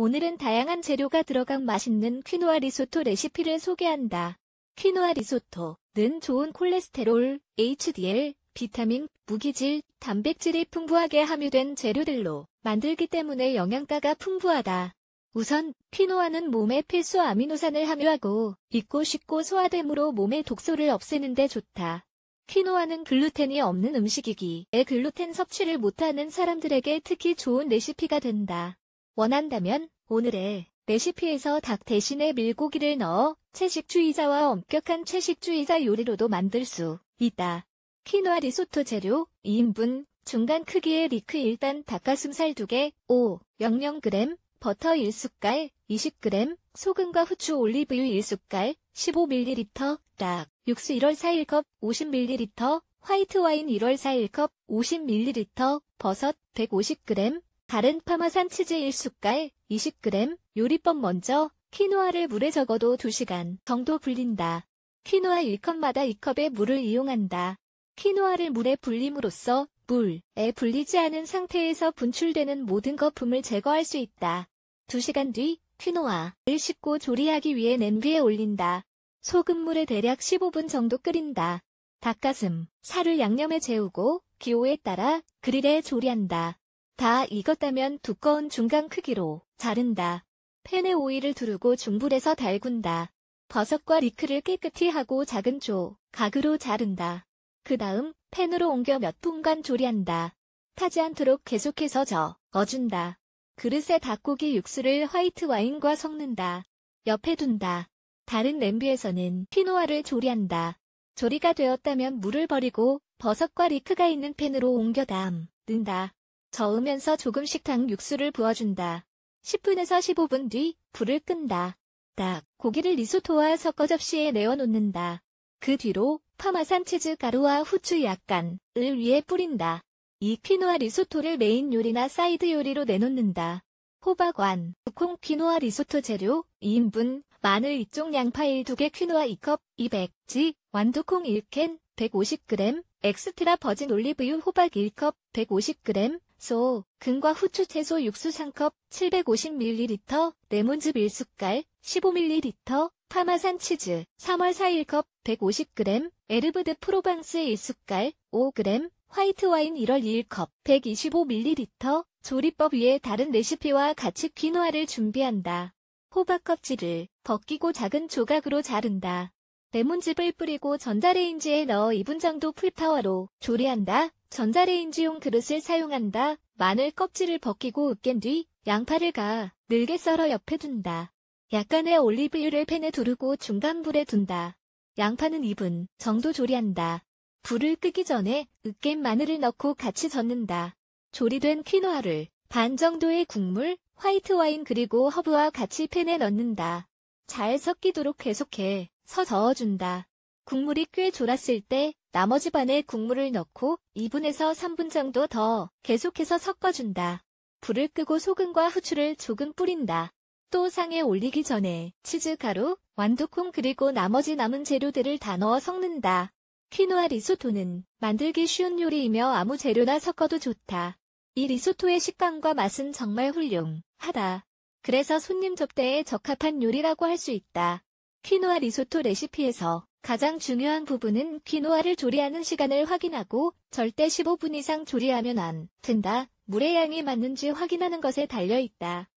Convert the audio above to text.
오늘은 다양한 재료가 들어간 맛있는 퀴노아 리소토 레시피를 소개한다. 퀴노아 리소토는 좋은 콜레스테롤, HDL, 비타민, 무기질, 단백질이 풍부하게 함유된 재료들로 만들기 때문에 영양가가 풍부하다. 우선 퀴노아는 몸에 필수 아미노산을 함유하고 익고 쉽고 소화되므로 몸의 독소를 없애는 데 좋다. 퀴노아는 글루텐이 없는 음식이기에 글루텐 섭취를 못하는 사람들에게 특히 좋은 레시피가 된다. 원한다면 오늘의 레시피에서 닭 대신에 밀고기를 넣어 채식주의자와 엄격한 채식주의자 요리로도 만들 수 있다. 퀴노아 리소토 재료 2인분 중간 크기의 리크 1단 닭가슴살 2개 5 00g 버터 1숟갈 20g 소금과 후추 올리브유 1숟갈 15ml 닭 육수 1월 4일컵 50ml 화이트 와인 1월 4일컵 50ml 버섯 150g 다른 파마산 치즈 1숟갈 20g 요리법 먼저 퀴노아를 물에 적어도 2시간 정도 불린다. 퀴노아 1컵마다 2컵의 물을 이용한다. 퀴노아를 물에 불림으로써 물에 불리지 않은 상태에서 분출되는 모든 거품을 제거할 수 있다. 2시간 뒤 퀴노아를 씻고 조리하기 위해 냄비에 올린다. 소금물에 대략 15분 정도 끓인다. 닭가슴, 살을 양념에 재우고 기호에 따라 그릴에 조리한다. 다 익었다면 두꺼운 중간 크기로 자른다. 팬에 오이를 두르고 중불에서 달군다. 버섯과 리크를 깨끗이 하고 작은 조각으로 자른다. 그 다음 팬으로 옮겨 몇 분간 조리한다. 타지 않도록 계속해서 저어준다. 그릇에 닭고기 육수를 화이트 와인과 섞는다. 옆에 둔다. 다른 냄비에서는 피노아를 조리한다. 조리가 되었다면 물을 버리고 버섯과 리크가 있는 팬으로 옮겨 담는다. 저으면서 조금씩 닭 육수를 부어준다. 10분에서 15분 뒤 불을 끈다. 딱 고기를 리소토와 섞어 접시에 내어놓는다. 그 뒤로 파마산 치즈 가루와 후추 약간을 위에 뿌린다. 이 퀴노아 리소토를 메인 요리나 사이드 요리로 내놓는다. 호박완, 콩 퀴노아 리소토 재료 2인분, 마늘 2종 양파 1두개 퀴노아 2컵, 200g, 완두콩 1캔, 150g, 엑스트라 버진 올리브유 호박 1컵, 150g, 소, 근과 후추 채소 육수 3컵, 750ml, 레몬즙 1숟갈, 15ml, 파마산 치즈, 3월 4일컵, 150g, 에르브드 프로방스 1숟갈, 5g, 화이트 와인 1월 2일컵, 125ml, 조리법 위에 다른 레시피와 같이 퀴노아를 준비한다. 호박 껍질을 벗기고 작은 조각으로 자른다. 레몬즙을 뿌리고 전자레인지에 넣어 2분 정도 풀파워로 조리한다. 전자레인지용 그릇을 사용한다. 마늘 껍질을 벗기고 으깬 뒤 양파를 가 늘게 썰어 옆에 둔다. 약간의 올리브유를 팬에 두르고 중간 불에 둔다. 양파는 2분 정도 조리한다. 불을 끄기 전에 으깬 마늘을 넣고 같이 젓는다. 조리된 퀴노아를 반 정도의 국물, 화이트 와인 그리고 허브와 같이 팬에 넣는다. 잘 섞이도록 계속해 서 저어준다. 국물이 꽤 졸았을 때 나머지 반에 국물을 넣고 2분에서 3분 정도 더 계속해서 섞어준다. 불을 끄고 소금과 후추를 조금 뿌린다. 또 상에 올리기 전에 치즈가루, 완두콩 그리고 나머지 남은 재료들을 다 넣어 섞는다. 퀴노아 리소토는 만들기 쉬운 요리이며 아무 재료나 섞어도 좋다. 이 리소토의 식감과 맛은 정말 훌륭하다. 그래서 손님 접대에 적합한 요리라고 할 수 있다. 퀴노아 리소토 레시피에서 가장 중요한 부분은 퀴노아를 조리하는 시간을 확인하고 절대 15분 이상 조리하면 안 된다. 물의 양이 맞는지 확인하는 것에 달려 있다.